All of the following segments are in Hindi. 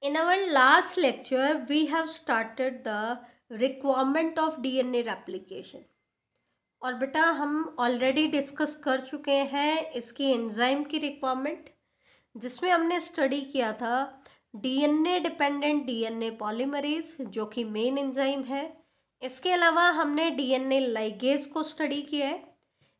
In our last lecture, we have started the requirement of DNA replication. और बेटा हम ऑलरेडी डिस्कस कर चुके हैं इसकी एंजाइम की रिक्वायरमेंट जिसमें हमने स्टडी किया था डीएनए डिपेंडेंट डीएनए पॉलीमरेज जो कि मेन एंजाइम है इसके अलावा हमने डीएनए लाइगेज को स्टडी किया है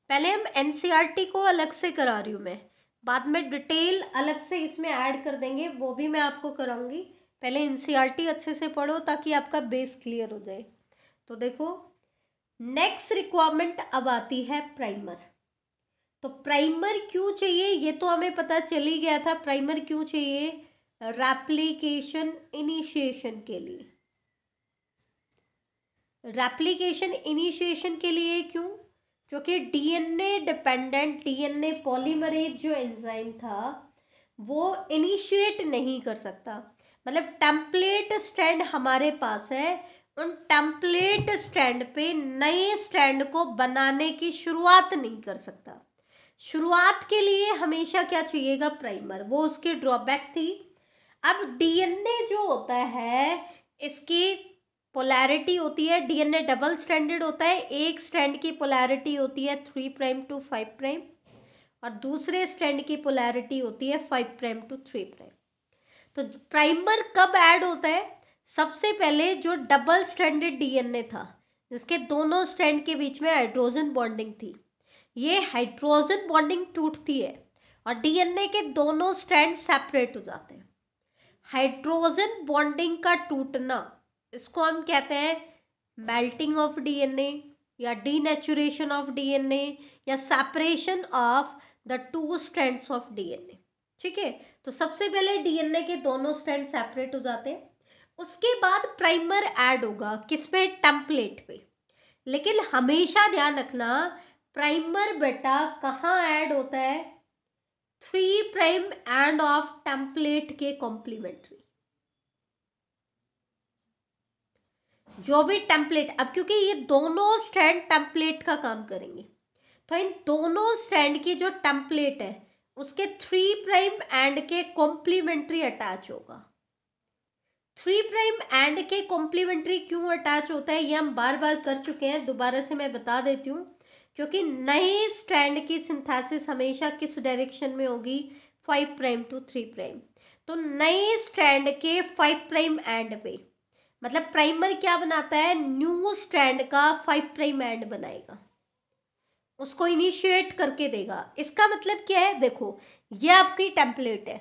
पहले हम एनसीईआरटी e को अलग से करा रही हूँ मैं बाद में डिटेल अलग से इसमें ऐड कर देंगे वो भी मैं आपको कराऊंगी पहले एन e अच्छे से पढ़ो ताकि आपका बेस क्लियर हो जाए तो देखो नेक्स्ट रिक्वायरमेंट अब आती है प्राइमर तो प्राइमर क्यों चाहिए ये तो हमें पता चल ही गया था प्राइमर क्यों चाहिए रेप्लीकेशन इनिशिएशन के लिए रेप्लीकेशन इनिशिएशन के लिए क्यों क्योंकि डीएनए डिपेंडेंट डीएनए पॉलीमरेज जो एंजाइम था वो इनिशिएट नहीं कर सकता मतलब टेम्पलेट स्टैंड हमारे पास है उन टेम्पलेट स्टैंड पे नए स्टैंड को बनाने की शुरुआत नहीं कर सकता शुरुआत के लिए हमेशा क्या चाहिएगा प्राइमर वो उसकी ड्रॉबैक थी अब डीएनए जो होता है इसकी पोलैरिटी होती है डीएनए डबल स्टैंडर्ड होता है एक स्टैंड की पोलैरिटी होती है three prime to five prime और दूसरे स्टैंड की पोलैरिटी होती है five prime to three prime तो प्राइमर कब ऐड होता है सबसे पहले जो डबल स्टैंडर्ड डीएनए था जिसके दोनों स्टैंड के बीच में हाइड्रोजन बॉन्डिंग थी ये हाइड्रोजन बॉन्डिंग टूटती है और डीएनए के दोनों स्टैंड सेपरेट हो जाते हैं हाइड्रोजन बॉन्डिंग का टूटना इसको हम कहते हैं मेल्टिंग ऑफ डीएनए या डीनेचुरेशन ऑफ डीएनए या separation of the two strand of DNA ठीक है तो सबसे पहले डीएनए के दोनों स्टैंड सेपरेट हो जाते हैं उसके बाद प्राइमर ऐड होगा किस पे टेम्पलेट पे लेकिन हमेशा ध्यान रखना प्राइमर बेटा कहाँ ऐड होता है three prime end of template के कॉम्प्लीमेंट्री जो भी टेम्पलेट अब क्योंकि ये दोनों स्टैंड टेम्पलेट का काम करेंगे तो इन दोनों स्टैंड की जो टेम्पलेट है उसके थ्री प्राइम एंड के कॉम्प्लीमेंट्री अटैच होगा थ्री प्राइम एंड के कॉम्प्लीमेंट्री क्यों अटैच होता है ये हम बार बार कर चुके हैं दोबारा से मैं बता देती हूँ क्योंकि नए स्टैंड की सिंथेसिस हमेशा किस डायरेक्शन में होगी five prime to three prime तो नए स्टैंड के फाइव प्राइम एंड पे मतलब प्राइमर क्या बनाता है न्यू स्टैंड का फाइव प्राइम एंड बनाएगा उसको इनिशिएट करके देगा इसका मतलब क्या है देखो ये आपकी टेम्पलेट है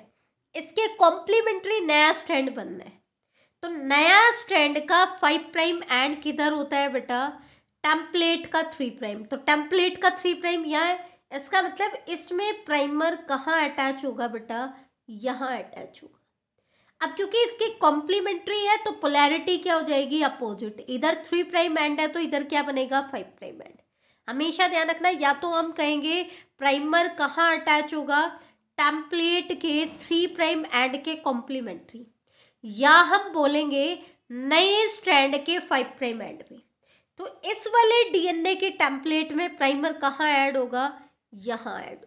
इसके कॉम्प्लीमेंट्री नया स्टैंड बनना है तो नया स्टैंड का फाइव प्राइम एंड किधर होता है बेटा टेम्पलेट का थ्री प्राइम तो टेम्पलेट का थ्री प्राइम यहाँ है इसका मतलब इसमें प्राइमर कहाँ अटैच होगा बेटा यहाँ अटैच होगा अब क्योंकि इसकी कॉम्प्लीमेंट्री है तो पोलैरिटी क्या हो जाएगी अपोजिट इधर थ्री प्राइम एंड है तो इधर क्या बनेगा फाइव प्राइम एंड हमेशा ध्यान रखना या तो हम कहेंगे प्राइमर कहाँ अटैच होगा टेम्पलेट के थ्री प्राइम एंड के कॉम्प्लीमेंट्री या हम बोलेंगे नए स्टैंड के फाइव प्राइम एंड में तो इस वाले डीएनए के टेम्पलेट में प्राइमर कहाँ ऐड होगा यहाँ ऐड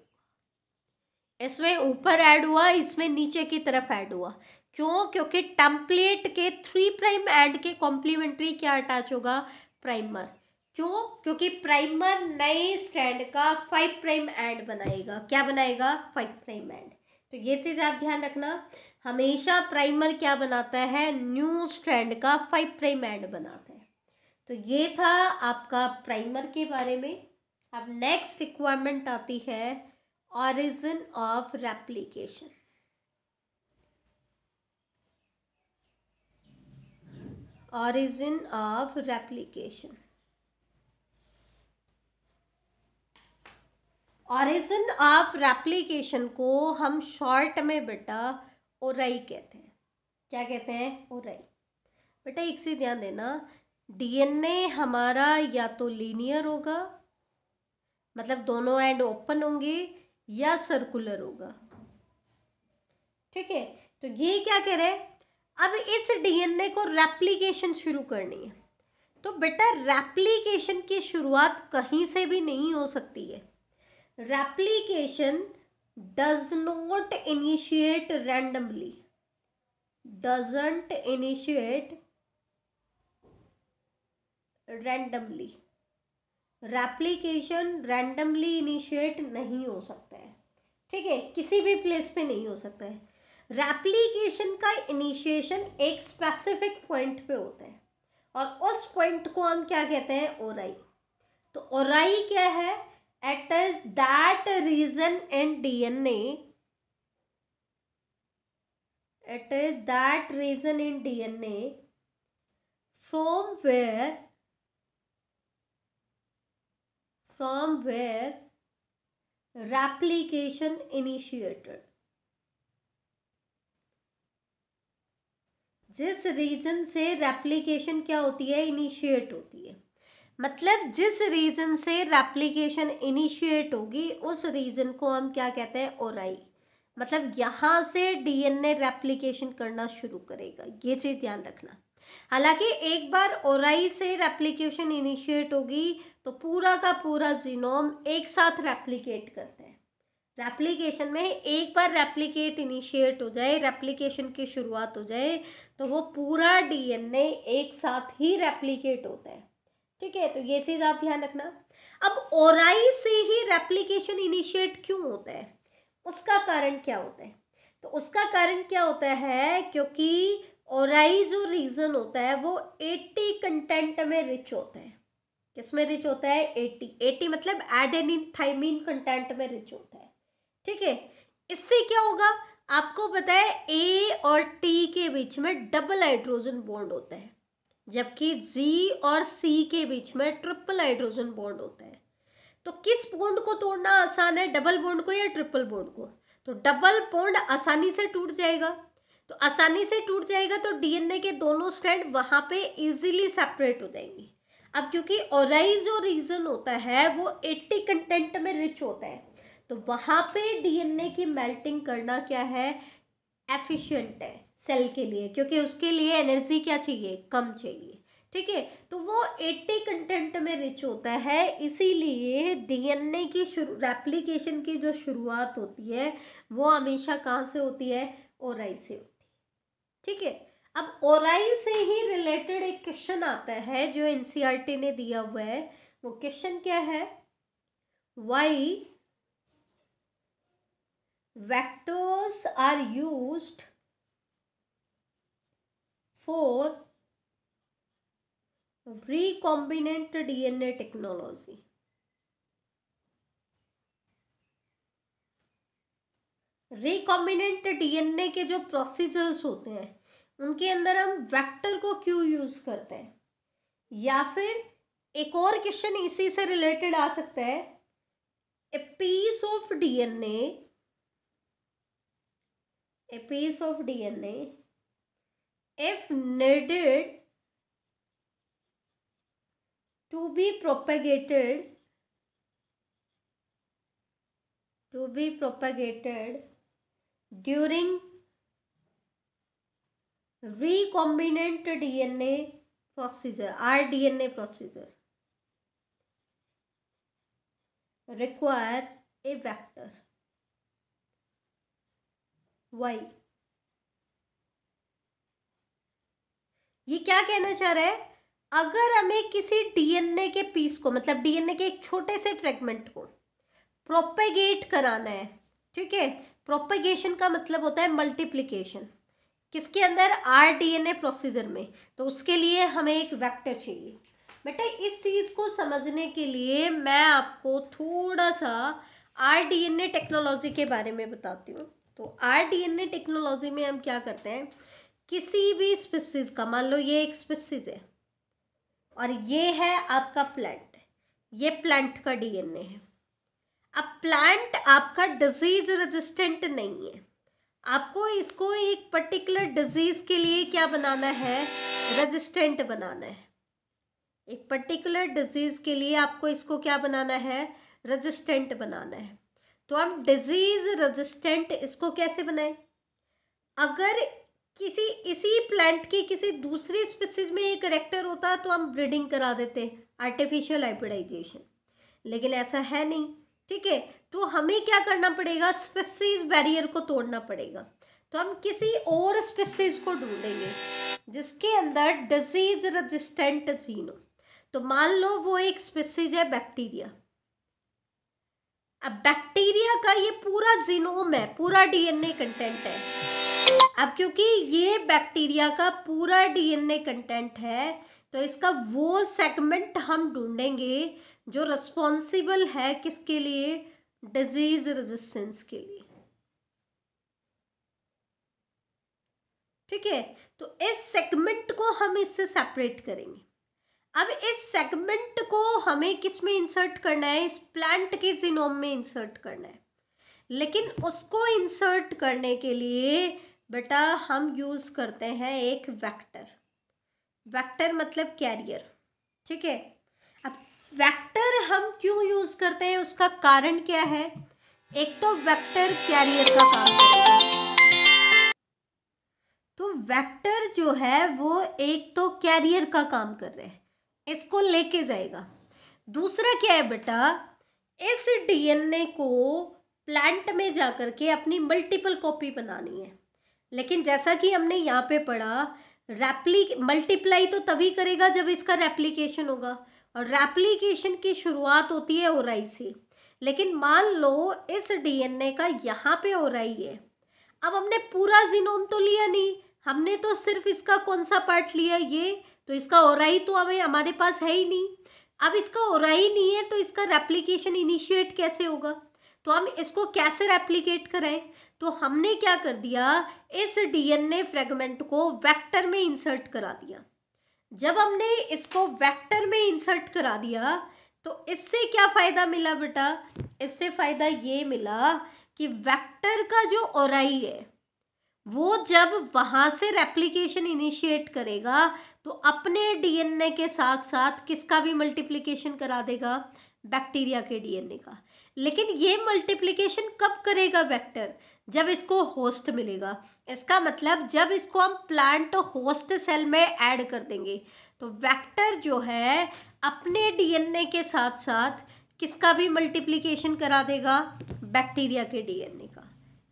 इसमें ऊपर ऐड हुआ इसमें नीचे की तरफ ऐड हुआ क्यों क्योंकि टेम्पलेट के थ्री प्राइम ऐड के कॉम्प्लीमेंट्री क्या अटैच होगा प्राइमर क्यों क्योंकि प्राइमर नए स्टैंड का फाइव प्राइम ऐड बनाएगा क्या बनाएगा फाइव प्राइम ऐड तो ये चीज़ आप ध्यान रखना हमेशा प्राइमर क्या बनाता है न्यू स्टैंड का फाइव प्राइम ऐड बनाता है तो ये था आपका प्राइमर के बारे में अब नेक्स्ट रिक्वायरमेंट आती है origin of replication origin of replication origin of replication को हम शॉर्ट में बेटा ओराई कहते हैं क्या कहते हैं ओराई बेटा एक से ध्यान देना डीएनए हमारा या तो लीनियर होगा मतलब दोनों एंड ओपन होंगे या सर्कुलर होगा ठीक है तो ये क्या कह रहे हैं अब इस डीएनए को रेप्लीकेशन शुरू करनी है तो बेटा रेप्लीकेशन की शुरुआत कहीं से भी नहीं हो सकती है replication does not initiate randomly doesn't initiate randomly replication randomly initiate नहीं हो सकता है ठीक है किसी भी प्लेस पे नहीं हो सकता है रेप्लीकेशन का इनिशिएशन एक स्पेसिफिक पॉइंट पे होता है और उस पॉइंट को हम क्या कहते हैं ओराई तो ओराई क्या है at that region and DNA it is that region in DNA from where from where replication initiated. जिस रीजन से रेप्लीकेशन क्या होती है इनिशिएट होती है मतलब जिस रीजन से रेप्लीकेशन इनिशिएट होगी उस रीजन को हम क्या कहते हैं ओराई मतलब यहाँ से डीएनए रेप्लीकेशन करना शुरू करेगा ये चीज़ ध्यान रखना हालांकि एक बार ओराई से रेप्लीकेशन इनिशिएट होगी तो पूरा का पूरा जीनोम एक साथ रेप्लीकेट करते हैं रेप्लीकेशन में एक बार रेप्लीकेट इनिशिएट हो जाए रेप्लीकेशन की शुरुआत हो जाए तो वो पूरा डीएनए एक साथ ही रेप्लीकेट होता है ठीक है तो ये चीज़ आप ध्यान रखना अब ओराई से ही रेप्लीकेशन इनिशिएट क्यों होता है उसका कारण क्या होता है तो उसका कारण क्या होता है क्योंकि ओराई जो रीजन होता है वो एटी कंटेंट में रिच होता है किसमें रिच होता है एटी एटी मतलब एडेनिन थाइमीन कंटेंट में रिच होता है ठीक है इससे क्या होगा आपको पता है ए और टी के बीच में डबल हाइड्रोजन बॉन्ड होता है जबकि जी और सी के बीच में ट्रिपल हाइड्रोजन बॉन्ड होता है तो किस बॉन्ड को तोड़ना आसान है डबल बॉन्ड को या ट्रिपल बॉन्ड को तो डबल बॉन्ड आसानी से टूट जाएगा तो आसानी से टूट जाएगा तो डीएनए के दोनों स्ट्रैंड वहाँ पे इजीली सेपरेट हो जाएंगी अब क्योंकि ओराई जो रीजन होता है वो 80 कंटेंट में रिच होता है तो वहाँ पे डीएनए की मेल्टिंग करना क्या है एफिशिएंट है सेल के लिए क्योंकि उसके लिए एनर्जी क्या चाहिए कम चाहिए ठीक है तो वो 80 कंटेंट में रिच होता है इसीलिए डीएनए की शुरू रेप्लीकेशन की जो शुरुआत होती है वो हमेशा कहाँ से होती है ओराई से होती है ठीक है अब ओराई से ही रिलेटेड एक क्वेश्चन आता है जो एनसीईआरटी e ने दिया हुआ है वो क्वेश्चन क्या है why vectors are used for recombinant DNA technology recombinant DNA के जो प्रोसीजर्स होते हैं उनके अंदर हम वेक्टर को क्यों यूज़ करते हैं या फिर एक और क्वेश्चन इसी से रिलेटेड आ सकता है a piece of DNA a piece of DNA if needed to be propagated to be propagated during recombinant DNA procedure, rDNA procedure require a vector. Why? ये क्या कहना चाह रहा है अगर हमें किसी डीएनए के पीस को मतलब डीएनए के एक छोटे से फ्रेगमेंट को प्रोपेगेट कराना है ठीक है प्रोपेगेशन का मतलब होता है मल्टीप्लिकेशन किसके अंदर R D N A procedure में तो उसके लिए हमें एक वेक्टर चाहिए बेटा इस चीज़ को समझने के लिए मैं आपको थोड़ा सा R D N A technology के बारे में बताती हूँ तो R D N A technology में हम क्या करते हैं किसी भी स्पीसीज का मान लो ये एक स्पीसीज है और ये है आपका प्लांट ये प्लांट का डीएनए है अब प्लांट आपका डिजीज रेजिस्टेंट नहीं है आपको इसको एक पर्टिकुलर डिजीज के लिए क्या बनाना है रेजिस्टेंट बनाना है एक पर्टिकुलर डिजीज के लिए आपको इसको क्या बनाना है रेजिस्टेंट बनाना है तो हम डिजीज रेजिस्टेंट इसको कैसे बनाएं अगर किसी इसी प्लांट की किसी दूसरी स्पीसीज में ये करेक्टर होता तो हम ब्रीडिंग करा देते आर्टिफिशियल हाइब्रिडाइजेशन लेकिन ऐसा है नहीं ठीक है तो हमें क्या करना पड़ेगा स्पेसिस बैरियर को तोड़ना पड़ेगा तो हम किसी और स्पेसिस को ढूंढेंगे जिसके अंदर डिजीज रजिस्टेंट जीन हो तो मान लो वो एक स्पेसीज है बैक्टीरिया अब बैक्टीरिया का ये पूरा जीनोम है पूरा डीएनए कंटेंट है अब क्योंकि ये बैक्टीरिया का पूरा डीएनए कंटेंट है तो इसका वो सेगमेंट हम ढूंढेंगे जो रिस्पॉन्सिबल है किसके लिए डिजीज रेजिस्टेंस के लिए ठीक है तो इस सेगमेंट को हम इससे सेपरेट करेंगे अब इस सेगमेंट को हमें किस में इंसर्ट करना है इस प्लांट के जिनोम में इंसर्ट करना है लेकिन उसको इंसर्ट करने के लिए बेटा हम यूज़ करते हैं एक वेक्टर वेक्टर मतलब कैरियर ठीक है वेक्टर हम क्यों यूज़ करते हैं उसका कारण क्या है एक तो वेक्टर कैरियर का काम है तो वेक्टर जो है वो एक तो कैरियर का काम कर रहे हैं इसको लेके जाएगा दूसरा क्या है बेटा इस डीएनए को प्लांट में जा कर के अपनी मल्टीपल कॉपी बनानी है लेकिन जैसा कि हमने यहाँ पे पढ़ा रेप्ली मल्टीप्लाई तो तभी करेगा जब इसका रेप्लीकेशन होगा रेप्लीकेशन की शुरुआत होती है ओराई से लेकिन मान लो इस डीएनए का यहाँ पे रही है अब हमने पूरा जीनोम तो लिया नहीं हमने तो सिर्फ इसका कौन सा पार्ट लिया ये तो इसका ओराई तो हमें हमारे पास है ही नहीं अब इसका ओराई नहीं है तो इसका रेप्लीकेशन इनिशिएट कैसे होगा तो हम इसको कैसे रेप्लीकेट कराएं तो हमने क्या कर दिया इस डीएनए फ्रेगमेंट को वेक्टर में इंसर्ट करा दिया जब हमने इसको वेक्टर में इंसर्ट करा दिया तो इससे क्या फ़ायदा मिला बेटा इससे फ़ायदा ये मिला कि वेक्टर का जो और है वो जब वहाँ से रेप्लिकेशन इनिशिएट करेगा तो अपने डीएनए के साथ साथ किसका भी मल्टीप्लिकेशन करा देगा बैक्टीरिया के डीएनए का लेकिन ये मल्टीप्लीकेशन कब करेगा वेक्टर जब इसको होस्ट मिलेगा इसका मतलब जब इसको हम प्लांट होस्ट सेल में ऐड कर देंगे तो वेक्टर जो है अपने डीएनए के साथ साथ किसका भी मल्टीप्लीकेशन करा देगा बैक्टीरिया के डीएनए का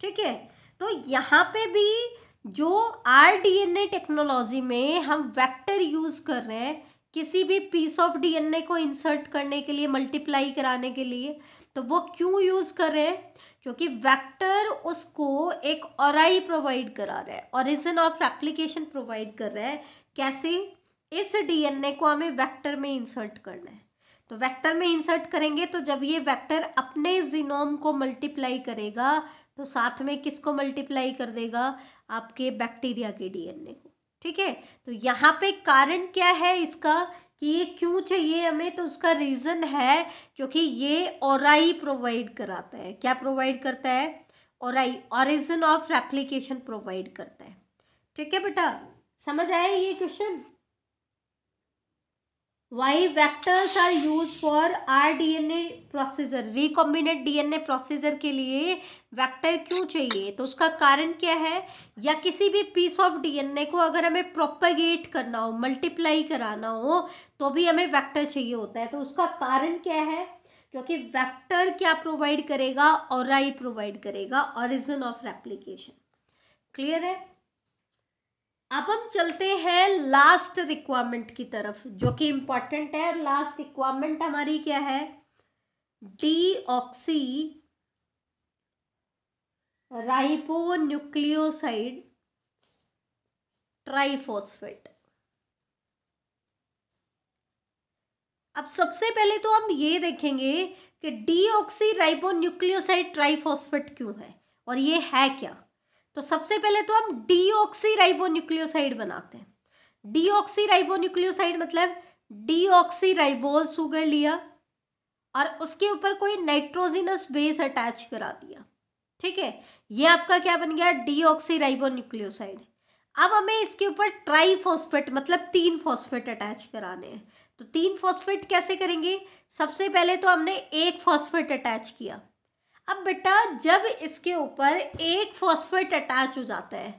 ठीक है तो यहाँ पे भी जो आरडीएनए टेक्नोलॉजी में हम वेक्टर यूज़ कर रहे हैं किसी भी पीस ऑफ डीएनए को इंसर्ट करने के लिए मल्टीप्लाई कराने के लिए तो वो क्यों यूज़ कर रहे हैं क्योंकि वेक्टर उसको एक और प्रोवाइड करा रहा है ओरिजिन ऑफ एप्लीकेशन प्रोवाइड कर रहा है कैसे इस डीएनए को हमें वेक्टर में इंसर्ट करना है तो वेक्टर में इंसर्ट करेंगे तो जब ये वेक्टर अपने जीनोम को मल्टीप्लाई करेगा तो साथ में किसको मल्टीप्लाई कर देगा आपके बैक्टीरिया के डीएनए को ठीक है तो यहाँ पे कारण क्या है इसका कि ये क्यों चाहिए हमें तो उसका रीज़न है क्योंकि ये और प्रोवाइड कराता है क्या प्रोवाइड करता है I origin of application provide करता है ठीक है बेटा समझ आया ये question why vectors are use for R D N A procedure recombinant D N A procedure के लिए वैक्टर क्यों चाहिए तो उसका कारण क्या है या किसी भी piece of D N A को अगर हमें प्रोपगेट करना हो मल्टीप्लाई कराना हो तो भी हमें वैक्टर चाहिए होता है तो उसका कारण क्या है क्योंकि वैक्टर क्या प्रोवाइड करेगा और प्रोवाइड करेगा ऑरिजन ऑफ रेप्लीकेशन क्लियर है अब हम चलते हैं लास्ट रिक्वायरमेंट की तरफ जो कि इम्पॉर्टेंट है लास्ट रिक्वायरमेंट हमारी क्या है deoxyribonucleoside triphosphate अब सबसे पहले तो हम ये देखेंगे कि deoxyribonucleoside triphosphate क्यों है और ये है क्या तो सबसे पहले तो हम डीऑक्सीराइबोन्यूक्लियोसाइड बनाते हैं डीऑक्सीराइबोन्यूक्लियोसाइड मतलब डीऑक्सीराइबोज सुगर लिया और उसके ऊपर कोई नाइट्रोजिनस बेस अटैच करा दिया ठीक है ये आपका क्या बन गया डीऑक्सीराइबोन्यूक्लियोसाइड अब हमें इसके ऊपर ट्राईफॉस्फेट मतलब तीन फॉस्फेट अटैच कराने हैं तो तीन फॉस्फेट कैसे करेंगे सबसे पहले तो हमने एक फॉस्फेट अटैच किया अब बेटा जब इसके ऊपर एक फॉस्फेट अटैच हो जाता है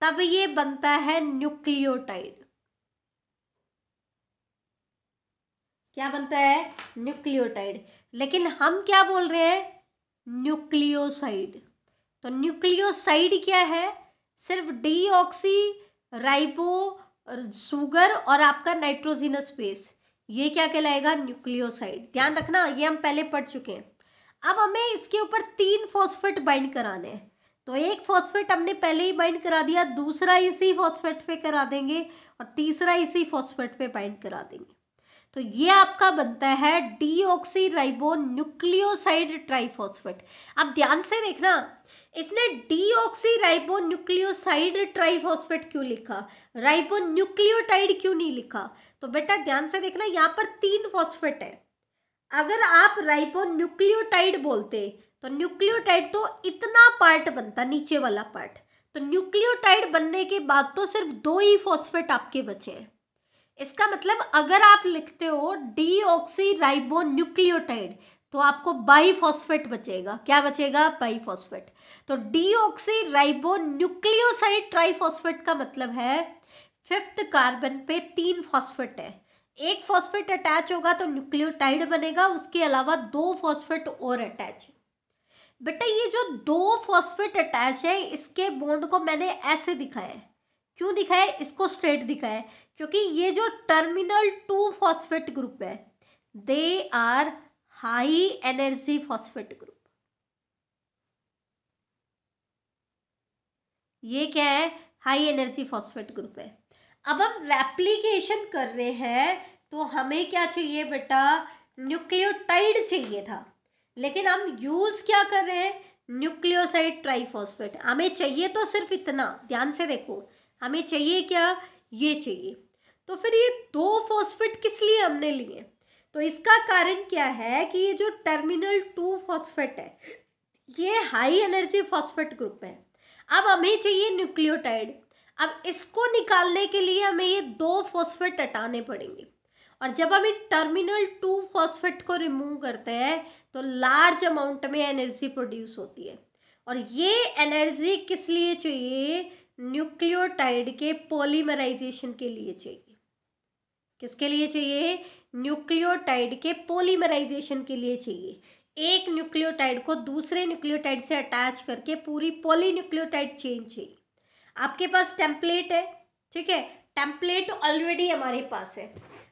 तब ये बनता है न्यूक्लियोटाइड क्या बनता है न्यूक्लियोटाइड लेकिन हम क्या बोल रहे हैं न्यूक्लियोसाइड तो न्यूक्लियोसाइड क्या है सिर्फ डी ऑक्सी राइपो सुगर और आपका नाइट्रोजिनस बेस ये क्या कहलाएगा न्यूक्लियोसाइड ध्यान रखना ये हम पहले पढ़ चुके हैं अब हमें इसके ऊपर तीन फॉस्फेट बाइंड कराने हैं तो एक फॉस्फेट हमने पहले ही बाइंड करा दिया दूसरा इसी फॉस्फेट पे करा देंगे और तीसरा इसी फॉस्फेट पे बाइंड करा देंगे तो ये आपका बनता है ऑक्सी राइबो न्यूक्लियोसाइड ट्राइफॉस्फेट अब ध्यान से देखना इसने ऑक्सी राइबो न्यूक्लियोसाइड ट्राइफॉस्फेट क्यों लिखा राइबो न्यूक्लियोटाइड क्यों नहीं लिखा तो बेटा ध्यान से देखना यहाँ पर तीन फॉस्फेट है अगर आप राइबो न्यूक्लियोटाइड बोलते तो न्यूक्लियोटाइड तो इतना पार्ट बनता नीचे वाला पार्ट तो न्यूक्लियोटाइड बनने के बाद तो सिर्फ दो ही फॉस्फेट आपके बचे हैं इसका मतलब अगर आप लिखते हो डी ऑक्सी राइबो न्यूक्लियोटाइड तो आपको बाईफॉस्फेट बचेगा क्या बचेगा बाईफॉस्फेट तो deoxyribonucleoside triphosphate का मतलब है फिफ्थ कार्बन पे तीन फॉस्फेट है एक फॉस्फेट अटैच होगा तो न्यूक्लियोटाइड बनेगा उसके अलावा दो फॉस्फेट और अटैच बेटा ये जो दो फॉस्फेट अटैच है इसके बॉन्ड को मैंने ऐसे दिखाया है क्यों दिखाया इसको स्ट्रेट दिखाया क्योंकि ये जो टर्मिनल टू फॉस्फेट ग्रुप है they are high energy phosphate group ये क्या है हाई एनर्जी फॉस्फेट ग्रुप है अब हम रेप्लीकेशन कर रहे हैं तो हमें क्या चाहिए बेटा न्यूक्लियोटाइड चाहिए था लेकिन हम यूज़ क्या कर रहे हैं न्यूक्लियोसाइड ट्राइफॉस्फेट हमें चाहिए तो सिर्फ इतना ध्यान से देखो हमें चाहिए क्या ये चाहिए तो फिर ये दो फॉस्फेट किस लिए हमने लिए तो इसका कारण क्या है कि ये जो टर्मिनल टू फॉस्फेट है ये हाई एनर्जी फॉस्फेट ग्रुप है अब हमें चाहिए न्यूक्लियोटाइड अब इसको निकालने के लिए हमें ये दो फॉस्फेट हटाने पड़ेंगे और जब हम टर्मिनल टू फॉस्फेट को रिमूव करते हैं तो लार्ज अमाउंट में एनर्जी प्रोड्यूस होती है और ये एनर्जी किस लिए चाहिए न्यूक्लियोटाइड के पॉलीमराइजेशन के लिए चाहिए किसके लिए चाहिए न्यूक्लियोटाइड के पॉलीमराइजेशन के लिए चाहिए एक न्यूक्लियोटाइड को दूसरे न्यूक्लियोटाइड से अटैच करके पूरी न्यूक्लियोटाइड चेन चाहिए आपके पास टेम्पलेट है ठीक है टेम्पलेट ऑलरेडी हमारे पास है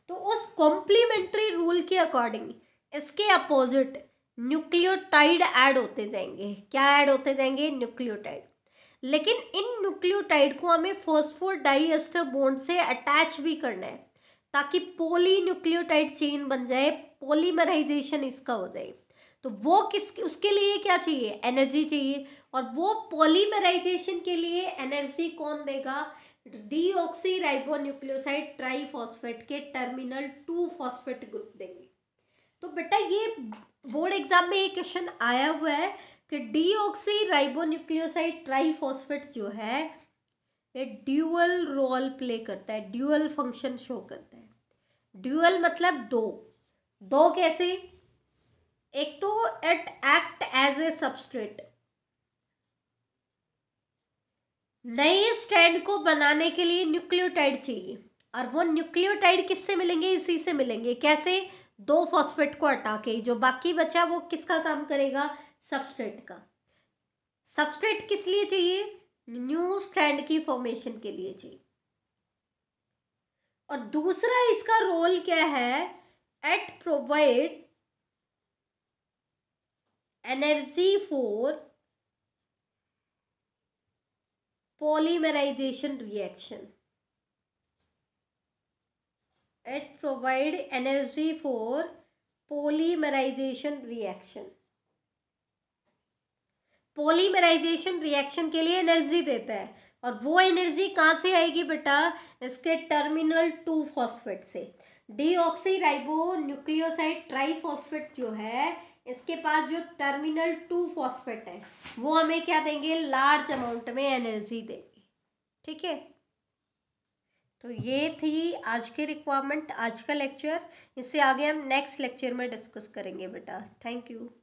तो उस कॉम्प्लीमेंट्री रूल के अकॉर्डिंग इसके अपोजिट न्यूक्लियोटाइड ऐड होते जाएंगे क्या ऐड होते जाएंगे न्यूक्लियोटाइड लेकिन इन न्यूक्लियोटाइड को हमें फोस्फोर डाइएस्टर बोन्ड से अटैच भी करना है ताकि पोली न्यूक्लियोटाइड चेन बन जाए पोलीमराइजेशन इसका हो जाए तो वो किस उसके लिए क्या चाहिए एनर्जी चाहिए और वो पॉलीमराइजेशन के लिए एनर्जी कौन देगा डीऑक्सी राइबोन्यूक्लियोसाइड ट्राईफॉस्फेट के टर्मिनल टू फॉस्फेट ग्रुप देंगे तो बेटा ये बोर्ड एग्जाम में ये क्वेश्चन आया हुआ है कि डीऑक्सी राइबोन्यूक्लियोसाइड ट्राईफॉस्फेट जो है ये ड्यूअल रोल प्ले करता है ड्यूअल फंक्शन शो करता है ड्यूअल मतलब दो दो कैसे एक तो it act as a substrate नए स्टैंड को बनाने के लिए न्यूक्लियोटाइड चाहिए और वो न्यूक्लियोटाइड किससे मिलेंगे इसी से मिलेंगे कैसे दो फॉस्फेट को हटा के जो बाकी बचा वो किसका काम करेगा सबस्ट्रेट का सबस्ट्रेट किस लिए चाहिए न्यू स्टैंड की फॉर्मेशन के लिए चाहिए और दूसरा इसका रोल क्या है it provide energy for polymerization reaction it provide energy for polymerization reaction polymerization reaction के लिए एनर्जी देता है और वो एनर्जी कहाँ से आएगी बेटा इसके टर्मिनल टू फॉस्फेट से डी ऑक्सीराइबो न्यूक्लियोसाइड ट्राई जो है इसके पास जो टर्मिनल टू फॉस्फेट है वो हमें क्या देंगे लार्ज अमाउंट में एनर्जी देंगे ठीक है तो ये थी आज के रिक्वायरमेंट आज का लेक्चर इससे आगे हम नेक्स्ट लेक्चर में डिस्कस करेंगे बेटा थैंक यू